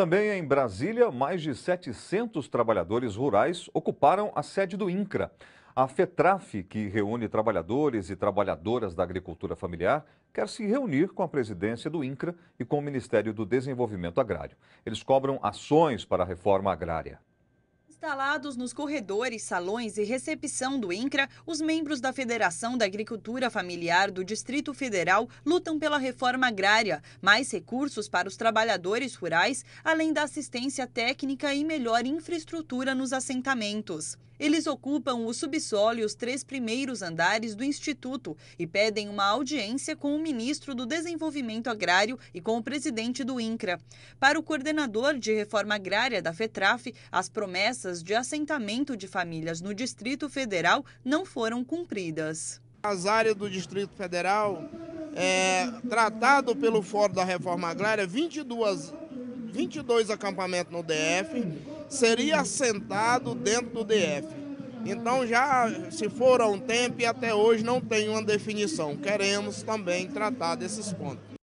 Também em Brasília, mais de 700 trabalhadores rurais ocuparam a sede do INCRA. A FETRAF, que reúne trabalhadores e trabalhadoras da agricultura familiar, quer se reunir com a presidência do INCRA e com o Ministério do Desenvolvimento Agrário. Eles cobram ações para a reforma agrária. Instalados nos corredores, salões e recepção do INCRA, os membros da Federação da Agricultura Familiar do Distrito Federal lutam pela reforma agrária, mais recursos para os trabalhadores rurais, além da assistência técnica e melhor infraestrutura nos assentamentos. Eles ocupam o subsolo e os três primeiros andares do Instituto e pedem uma audiência com o ministro do Desenvolvimento Agrário e com o presidente do INCRA. Para o coordenador de reforma agrária da FETRAF, as promessas de assentamento de famílias no Distrito Federal não foram cumpridas. As áreas do Distrito Federal, é, tratado pelo Fórum da Reforma Agrária, 22, 22 acampamentos no DF, seria assentado dentro do DF. Então já se for há um tempo e até hoje não tem uma definição. Queremos também tratar desses pontos.